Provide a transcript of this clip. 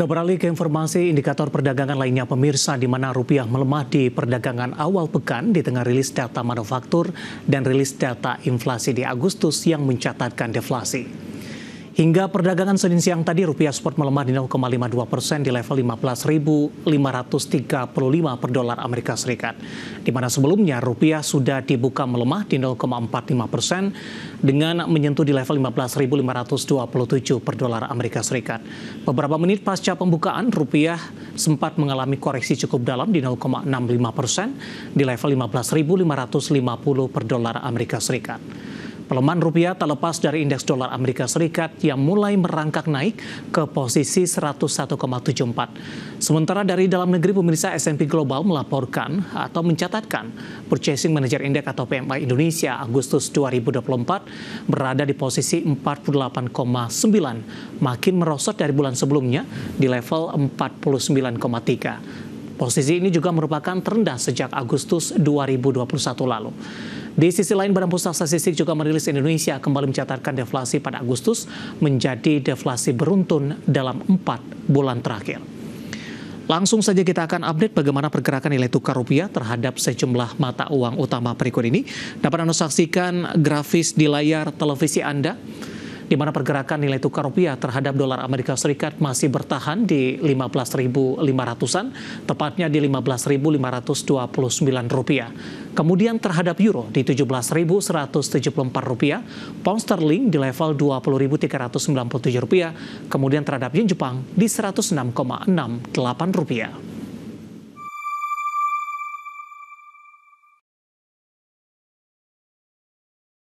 Kita beralih ke informasi indikator perdagangan lainnya pemirsa di mana rupiah melemah di perdagangan awal pekan di tengah rilis data manufaktur dan rilis data inflasi di Agustus yang mencatatkan deflasi. Hingga perdagangan Senin siang tadi, rupiah spot melemah di 0,52 persen di level 15.535 per dolar Amerika Serikat. Di mana sebelumnya rupiah sudah dibuka melemah di 0,45 persen dengan menyentuh di level 15.527 per dolar Amerika Serikat. Beberapa menit pasca pembukaan, rupiah sempat mengalami koreksi cukup dalam di 0,65 persen di level 15.550 per dolar Amerika Serikat. Pelemahan rupiah terlepas dari indeks dolar Amerika Serikat yang mulai merangkak naik ke posisi 101,74. Sementara dari dalam negeri pemirsa S&P Global melaporkan atau mencatatkan Purchasing Manager Index atau PMI Indonesia Agustus 2024 berada di posisi 48,9, makin merosot dari bulan sebelumnya di level 49,3. Posisi ini juga merupakan terendah sejak Agustus 2021 lalu. Di sisi lain, Badan Pusat Statistik juga merilis Indonesia kembali mencatatkan deflasi pada Agustus menjadi deflasi beruntun dalam empat bulan terakhir. Langsung saja kita akan update bagaimana pergerakan nilai tukar rupiah terhadap sejumlah mata uang utama berikut ini. Dapat Anda saksikan grafis di layar televisi Anda di mana pergerakan nilai tukar rupiah terhadap dolar Amerika Serikat masih bertahan di 15.500-an, tepatnya di 15.529 rupiah. Kemudian terhadap euro di 17.174 rupiah, pound sterling di level 20.397 rupiah, kemudian terhadap yen Jepang di 106,68 rupiah.